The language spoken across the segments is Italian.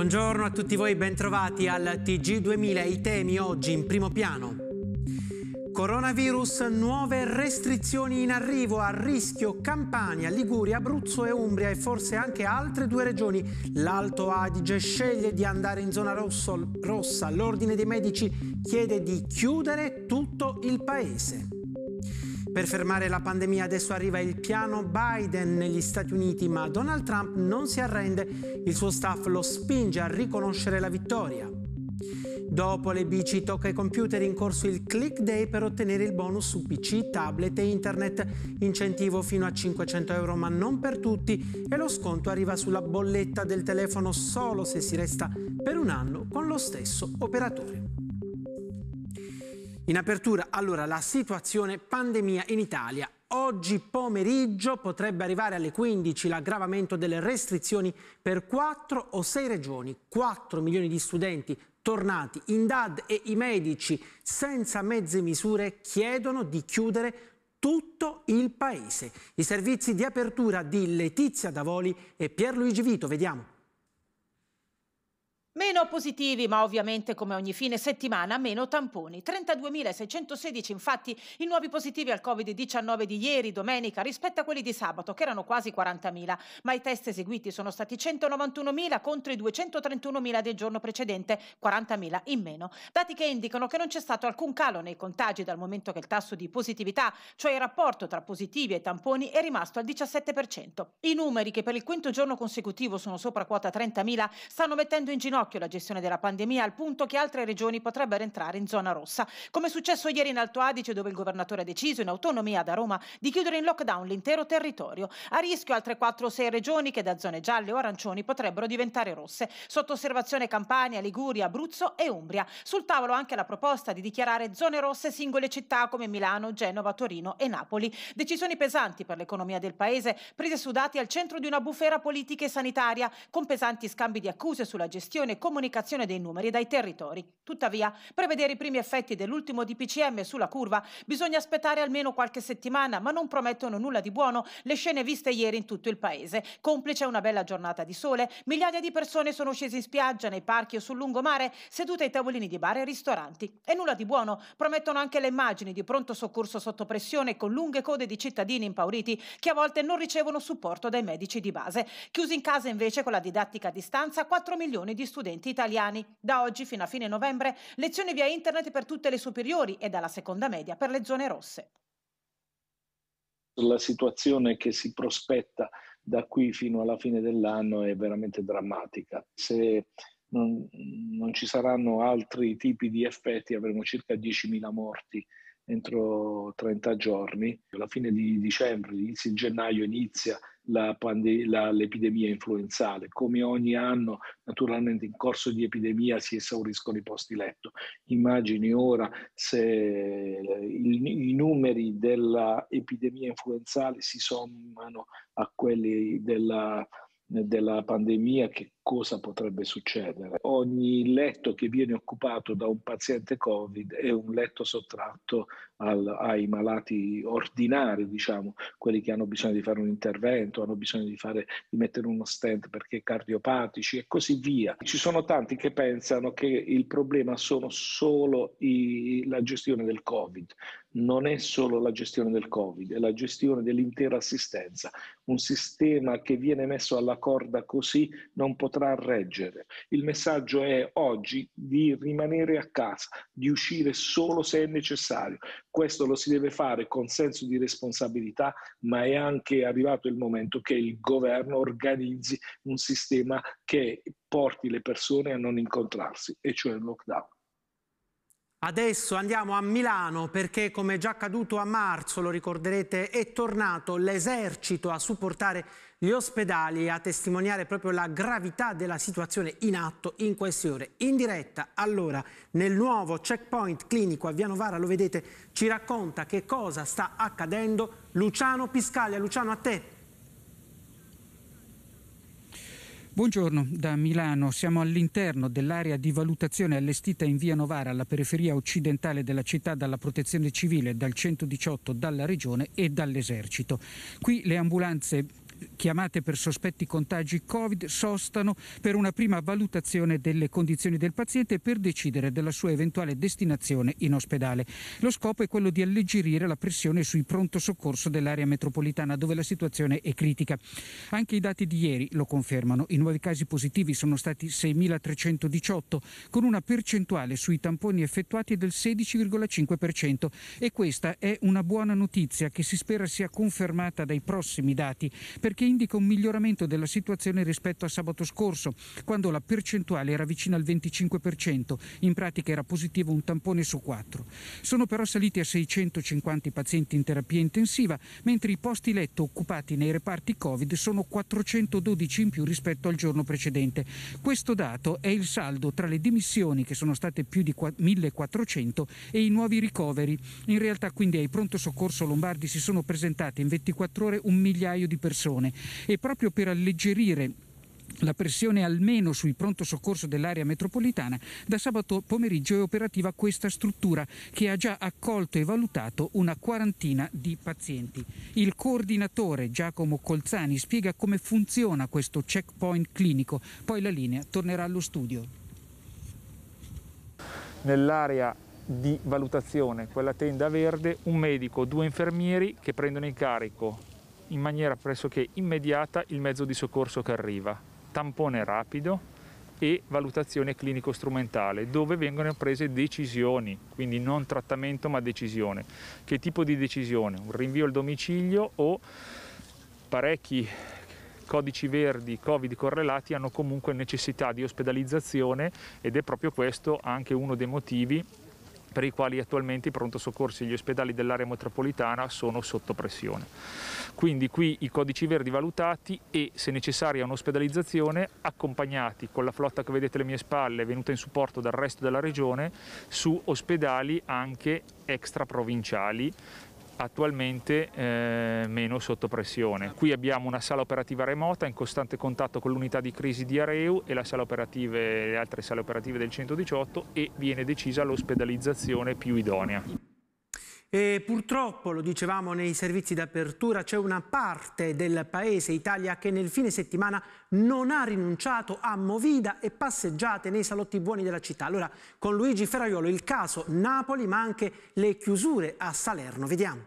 Buongiorno a tutti voi, bentrovati al TG2000. I temi oggi in primo piano. Coronavirus, nuove restrizioni in arrivo, a rischio Campania, Liguria, Abruzzo e Umbria e forse anche altre due regioni. L'Alto Adige sceglie di andare in zona rosso, rossa, l'Ordine dei Medici chiede di chiudere tutto il paese. Per fermare la pandemia adesso arriva il piano Biden negli Stati Uniti, ma Donald Trump non si arrende, il suo staff lo spinge a riconoscere la vittoria. Dopo le bici tocca ai computer in corso il Click Day per ottenere il bonus su PC, tablet e internet, incentivo fino a 500 euro ma non per tutti e lo sconto arriva sulla bolletta del telefono solo se si resta per un anno con lo stesso operatore. In apertura, allora, la situazione pandemia in Italia. Oggi pomeriggio potrebbe arrivare alle 15 l'aggravamento delle restrizioni per 4 o 6 regioni. 4 milioni di studenti tornati in DAD e i medici senza mezze misure chiedono di chiudere tutto il paese. I servizi di apertura di Letizia Davoli e Pierluigi Vito, vediamo. Meno positivi, ma ovviamente come ogni fine settimana meno tamponi. 32.616 infatti i nuovi positivi al Covid-19 di ieri domenica rispetto a quelli di sabato che erano quasi 40.000, ma i test eseguiti sono stati 191.000 contro i 231.000 del giorno precedente, 40.000 in meno. Dati che indicano che non c'è stato alcun calo nei contagi dal momento che il tasso di positività, cioè il rapporto tra positivi e tamponi, è rimasto al 17%. I numeri che per il quinto giorno consecutivo sono sopra quota 30.000 stanno mettendo in ginocchio ginocchio la gestione della pandemia al punto che altre regioni potrebbero entrare in zona rossa, come è successo ieri in Alto Adige dove il governatore ha deciso in autonomia da Roma di chiudere in lockdown l'intero territorio. A rischio altre 4 o 6 regioni che da zone gialle o arancioni potrebbero diventare rosse, sotto osservazione Campania, Liguria, Abruzzo e Umbria. Sul tavolo anche la proposta di dichiarare zone rosse singole città come Milano, Genova, Torino e Napoli. Decisioni pesanti per l'economia del paese, prese su dati al centro di una bufera politica e sanitaria, con pesanti scambi di accuse sulla gestione informazione e comunicazione dei numeri dai territori. Tuttavia, per vedere i primi effetti dell'ultimo DPCM sulla curva bisogna aspettare almeno qualche settimana, ma non promettono nulla di buono le scene viste ieri in tutto il paese. Complice una bella giornata di sole, migliaia di persone sono scese in spiaggia, nei parchi o sul lungomare, sedute ai tavolini di bar e ristoranti. E nulla di buono promettono anche le immagini di pronto soccorso sotto pressione con lunghe code di cittadini impauriti che a volte non ricevono supporto dai medici di base. Chiusi in casa invece con la didattica a distanza 4 milioni di studenti studenti italiani. Da oggi fino a fine novembre lezioni via internet per tutte le superiori e dalla seconda media per le zone rosse. La situazione che si prospetta da qui fino alla fine dell'anno è veramente drammatica. Se non, non ci saranno altri tipi di effetti avremo circa 10.000 morti entro 30 giorni. Alla fine di dicembre, inizio di gennaio inizia la pande- la, l'epidemia influenzale. Come ogni anno, naturalmente in corso di epidemia si esauriscono i posti letto. Immagini ora se il, i numeri dell'epidemia influenzale si sommano a quelli della della pandemia che cosa potrebbe succedere. Ogni letto che viene occupato da un paziente Covid è un letto sottratto al, ai malati ordinari, diciamo, quelli che hanno bisogno di fare un intervento, hanno bisogno di, fare, di mettere uno stent perché cardiopatici e così via. Ci sono tanti che pensano che il problema sono solo i, la gestione del Covid non è solo la gestione del Covid, è la gestione dell'intera assistenza. Un sistema che viene messo alla corda così non potrà reggere. Il messaggio è oggi di rimanere a casa, di uscire solo se è necessario. Questo lo si deve fare con senso di responsabilità, ma è anche arrivato il momento che il governo organizzi un sistema che porti le persone a non incontrarsi, e cioè il lockdown. Adesso andiamo a Milano perché come già accaduto a marzo, lo ricorderete, è tornato l'esercito a supportare gli ospedali e a testimoniare proprio la gravità della situazione in atto in queste ore. In diretta allora nel nuovo checkpoint clinico a Vianovara, lo vedete, ci racconta che cosa sta accadendo Luciano Piscaglia. Luciano a te. Buongiorno da Milano, siamo all'interno dell'area di valutazione allestita in via Novara alla periferia occidentale della città dalla protezione civile, dal 118, dalla regione e dall'esercito. Qui le ambulanze chiamate per sospetti contagi Covid sostano per una prima valutazione delle condizioni del paziente e per decidere della sua eventuale destinazione in ospedale. Lo scopo è quello di alleggerire la pressione sui pronto soccorso dell'area metropolitana dove la situazione è critica. Anche i dati di ieri lo confermano. I nuovi casi positivi sono stati 6.318 con una percentuale sui tamponi effettuati del 16,5% e questa è una buona notizia che si spera sia confermata dai prossimi dati. Per perché indica un miglioramento della situazione rispetto a sabato scorso, quando la percentuale era vicina al 25%, in pratica era positivo un tampone su quattro. Sono però saliti a 650 i pazienti in terapia intensiva, mentre i posti letto occupati nei reparti Covid sono 412 in più rispetto al giorno precedente. Questo dato è il saldo tra le dimissioni, che sono state più di 1400, e i nuovi ricoveri. In realtà quindi ai pronto soccorso lombardi si sono presentate in 24 ore un migliaio di persone. Pordenone e proprio per alleggerire la pressione almeno sui pronto soccorso dell'area metropolitana, da sabato pomeriggio è operativa questa struttura che ha già accolto e valutato una quarantina di pazienti. Il coordinatore Giacomo Colzani spiega come funziona questo checkpoint clinico, poi la linea tornerà allo studio. Nell'area di valutazione, quella tenda verde, un medico, due infermieri che prendono in carico in maniera pressoché immediata il mezzo di soccorso che arriva, tampone rapido e valutazione clinico-strumentale, dove vengono prese decisioni, quindi non trattamento ma decisione. Che tipo di decisione? Un rinvio al domicilio o parecchi codici verdi Covid correlati hanno comunque necessità di ospedalizzazione ed è proprio questo anche uno dei motivi per i quali attualmente i pronto soccorsi e gli ospedali dell'area metropolitana sono sotto pressione. Quindi qui i codici verdi valutati e, se necessaria un'ospedalizzazione, accompagnati con la flotta che vedete alle mie spalle, venuta in supporto dal resto della regione, su ospedali anche extraprovinciali attualmente eh, meno sotto pressione. Qui abbiamo una sala operativa remota in costante contatto con l'unità di crisi di Areu e le altre sale operative del 118 e viene decisa l'ospedalizzazione più idonea. E purtroppo, lo dicevamo nei servizi d'apertura, c'è una parte del paese Italia che nel fine settimana non ha rinunciato a movida e passeggiate nei salotti buoni della città. Allora, con Luigi Ferraiolo il caso Napoli, ma anche le chiusure a Salerno. Vediamo.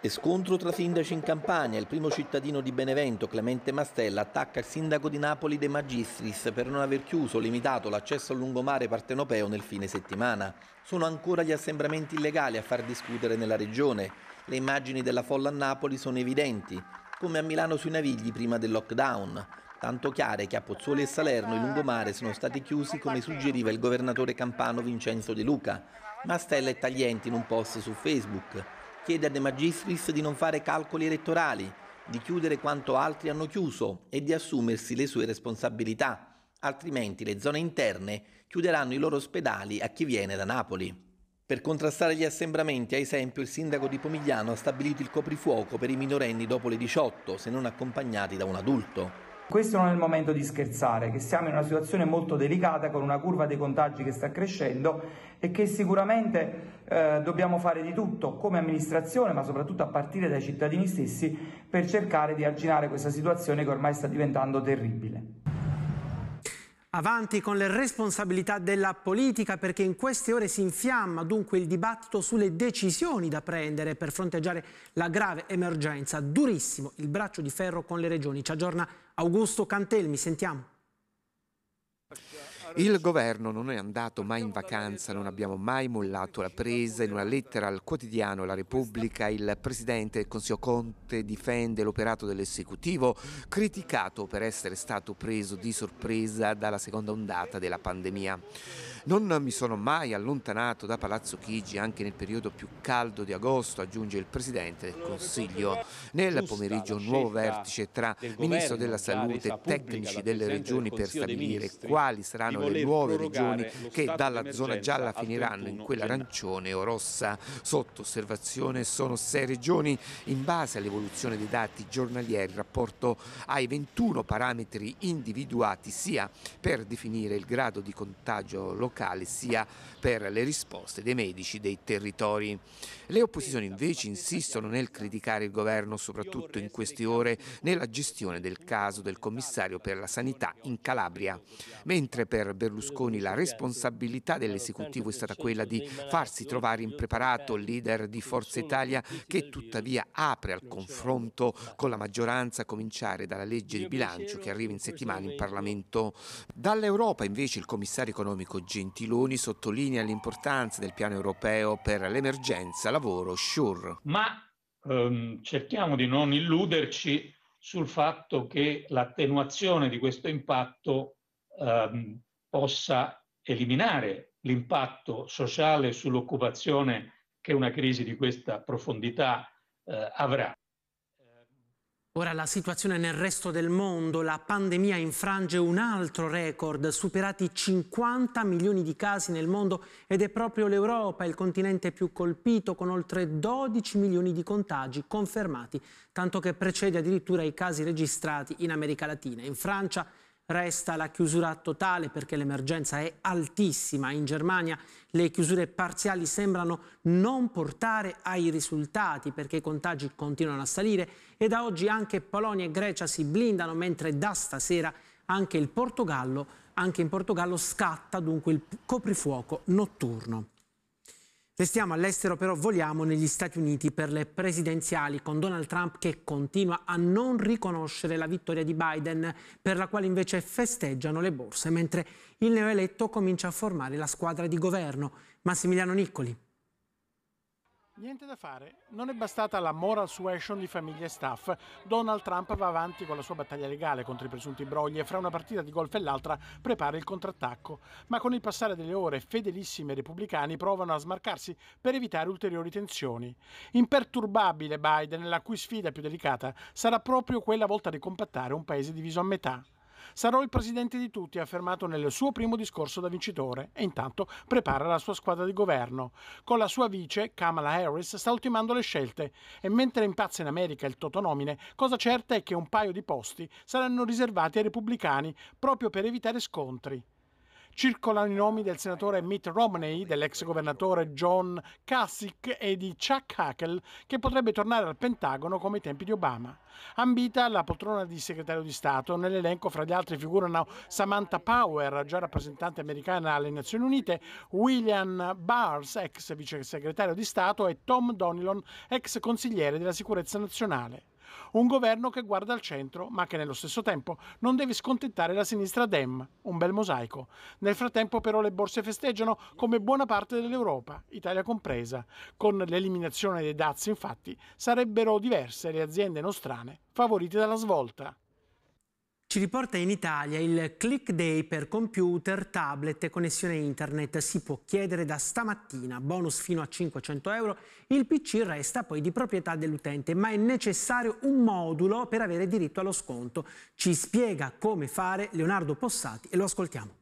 E scontro tra sindaci in Campania. Il primo cittadino di Benevento, Clemente Mastella, attacca il sindaco di Napoli De Magistris per non aver chiuso, o limitato l'accesso al lungomare partenopeo nel fine settimana. Sono ancora gli assembramenti illegali a far discutere nella regione. Le immagini della folla a Napoli sono evidenti, come a Milano sui Navigli prima del lockdown. Tanto chiare che a Pozzuoli e Salerno i lungomare sono stati chiusi come suggeriva il governatore campano Vincenzo De Luca. Mastella è tagliente in un post su Facebook chiede a De Magistris di non fare calcoli elettorali, di chiudere quanto altri hanno chiuso e di assumersi le sue responsabilità, altrimenti le zone interne chiuderanno i loro ospedali a chi viene da Napoli. Per contrastare gli assembramenti, ad esempio, il sindaco di Pomigliano ha stabilito il coprifuoco per i minorenni dopo le 18, se non accompagnati da un adulto. Questo non è il momento di scherzare, che siamo in una situazione molto delicata con una curva dei contagi che sta crescendo e che sicuramente eh, dobbiamo fare di tutto come amministrazione, ma soprattutto a partire dai cittadini stessi, per cercare di arginare questa situazione che ormai sta diventando terribile. Avanti con le responsabilità della politica perché in queste ore si infiamma dunque il dibattito sulle decisioni da prendere per fronteggiare la grave emergenza. Durissimo il braccio di ferro con le regioni. Ci aggiorna Augusto Cantel, mi sentiamo? Il governo non è andato mai in vacanza, non abbiamo mai mollato la presa. In una lettera al quotidiano La Repubblica il presidente del Consiglio Conte difende l'operato dell'esecutivo, criticato per essere stato preso di sorpresa dalla seconda ondata della pandemia. Non mi sono mai allontanato da Palazzo Chigi anche nel periodo più caldo di agosto, aggiunge il Presidente del Consiglio. Nel pomeriggio un nuovo vertice tra Ministro della Salute e tecnici delle regioni per stabilire quali saranno le nuove regioni che dalla zona gialla finiranno in quella arancione o rossa. Sotto osservazione sono sei regioni. In base all'evoluzione dei dati giornalieri, rapporto ai 21 parametri individuati sia per definire il grado di contagio locale locale sia per le risposte dei medici dei territori. Le opposizioni invece insistono nel criticare il governo, soprattutto in queste ore, nella gestione del caso del commissario per la sanità in Calabria, mentre per Berlusconi la responsabilità dell'esecutivo è stata quella di farsi trovare impreparato il leader di Forza Italia che tuttavia apre al confronto con la maggioranza a cominciare dalla legge di bilancio che arriva in settimana in Parlamento. Dall'Europa invece il commissario economico G Gentiloni sottolinea l'importanza del piano europeo per l'emergenza lavoro SURE. Ma ehm, cerchiamo di non illuderci sul fatto che l'attenuazione di questo impatto ehm, possa eliminare l'impatto sociale sull'occupazione che una crisi di questa profondità eh, avrà. Ora la situazione nel resto del mondo, la pandemia infrange un altro record, superati 50 milioni di casi nel mondo ed è proprio l'Europa il continente più colpito con oltre 12 milioni di contagi confermati, tanto che precede addirittura i casi registrati in America Latina. In Francia resta la chiusura totale perché l'emergenza è altissima. In Germania le chiusure parziali sembrano non portare ai risultati perché i contagi continuano a salire e da oggi anche Polonia e Grecia si blindano mentre da stasera anche, anche in Portogallo scatta dunque il coprifuoco notturno. Restiamo all'estero, però vogliamo negli Stati Uniti per le presidenziali, con Donald Trump che continua a non riconoscere la vittoria di Biden, per la quale invece festeggiano le borse, mentre il neoeletto comincia a formare la squadra di governo. Massimiliano Niccoli. Niente da fare, non è bastata la moral suasion di famiglia e staff. Donald Trump va avanti con la sua battaglia legale contro i presunti brogli e fra una partita di golf e l'altra prepara il contrattacco. Ma con il passare delle ore, fedelissimi repubblicani provano a smarcarsi per evitare ulteriori tensioni. Imperturbabile Biden, la cui sfida più delicata sarà proprio quella volta a ricompattare un paese diviso a metà. Sarò il presidente di tutti, ha affermato nel suo primo discorso da vincitore e intanto prepara la sua squadra di governo. Con la sua vice, Kamala Harris, sta ultimando le scelte e mentre impazza in America il totonomine, cosa certa è che un paio di posti saranno riservati ai repubblicani proprio per evitare scontri. Circolano i nomi del senatore Mitt Romney, dell'ex governatore John Kasich e di Chuck Hackel, che potrebbe tornare al Pentagono come ai tempi di Obama. Ambita la poltrona di segretario di Stato, nell'elenco fra gli altri figurano Samantha Power, già rappresentante americana alle Nazioni Unite, William Barnes, ex vice segretario di Stato, e Tom Donilon, ex consigliere della sicurezza nazionale. Un governo che guarda al centro, ma che nello stesso tempo non deve scontentare la sinistra Dem, un bel mosaico. Nel frattempo però le borse festeggiano come buona parte dell'Europa, Italia compresa. Con l'eliminazione dei dazi, infatti, sarebbero diverse le aziende nostrane favorite dalla svolta. Ci riporta in Italia il click day per computer, tablet e connessione internet. Si può chiedere da stamattina, bonus fino a 500 euro. Il PC resta poi di proprietà dell'utente, ma è necessario un modulo per avere diritto allo sconto. Ci spiega come fare Leonardo Possati e lo ascoltiamo.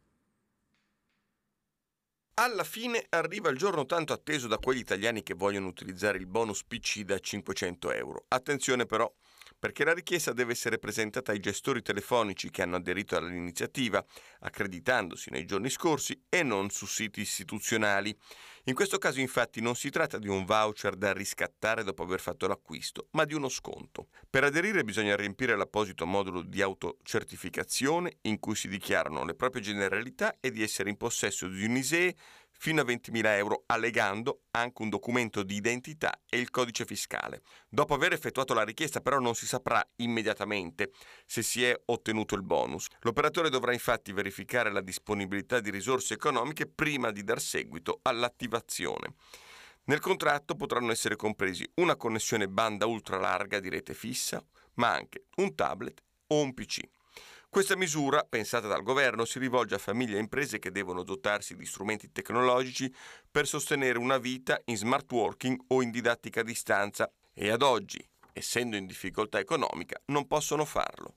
Alla fine arriva il giorno tanto atteso da quegli italiani che vogliono utilizzare il bonus PC da 500 euro. Attenzione però, perché la richiesta deve essere presentata ai gestori telefonici che hanno aderito all'iniziativa, accreditandosi nei giorni scorsi e non su siti istituzionali. In questo caso infatti non si tratta di un voucher da riscattare dopo aver fatto l'acquisto, ma di uno sconto. Per aderire bisogna riempire l'apposito modulo di autocertificazione in cui si dichiarano le proprie generalità e di essere in possesso di un ISEE fino a 20.000 euro, allegando anche un documento di identità e il codice fiscale. Dopo aver effettuato la richiesta però non si saprà immediatamente se si è ottenuto il bonus. L'operatore dovrà infatti verificare la disponibilità di risorse economiche prima di dar seguito all'attivazione. Nel contratto potranno essere compresi una connessione banda ultralarga di rete fissa, ma anche un tablet o un PC. Questa misura, pensata dal governo, si rivolge a famiglie e imprese che devono dotarsi di strumenti tecnologici per sostenere una vita in smart working o in didattica a distanza e ad oggi, essendo in difficoltà economica, non possono farlo.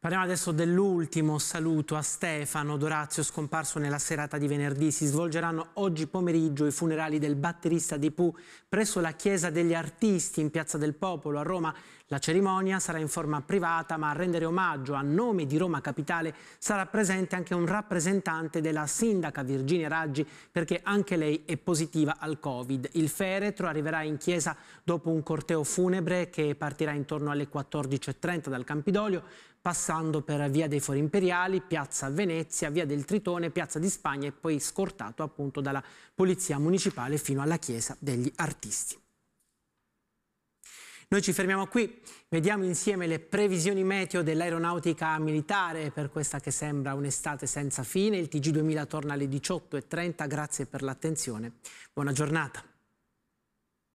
Parliamo adesso dell'ultimo saluto a Stefano Dorazio scomparso nella serata di venerdì. Si svolgeranno oggi pomeriggio i funerali del batterista di Pooh presso la Chiesa degli Artisti in Piazza del Popolo a Roma. La cerimonia sarà in forma privata, ma a rendere omaggio a nome di Roma Capitale sarà presente anche un rappresentante della sindaca Virginia Raggi, perché anche lei è positiva al Covid. Il feretro arriverà in chiesa dopo un corteo funebre che partirà intorno alle 14.30 dal Campidoglio, passando per Via dei Fori Imperiali, Piazza Venezia, Via del Tritone, Piazza di Spagna e poi scortato appunto dalla Polizia Municipale fino alla Chiesa degli Artisti. Noi ci fermiamo qui, vediamo insieme le previsioni meteo dell'aeronautica militare per questa che sembra un'estate senza fine. Il TG2000 torna alle 18.30, grazie per l'attenzione. Buona giornata.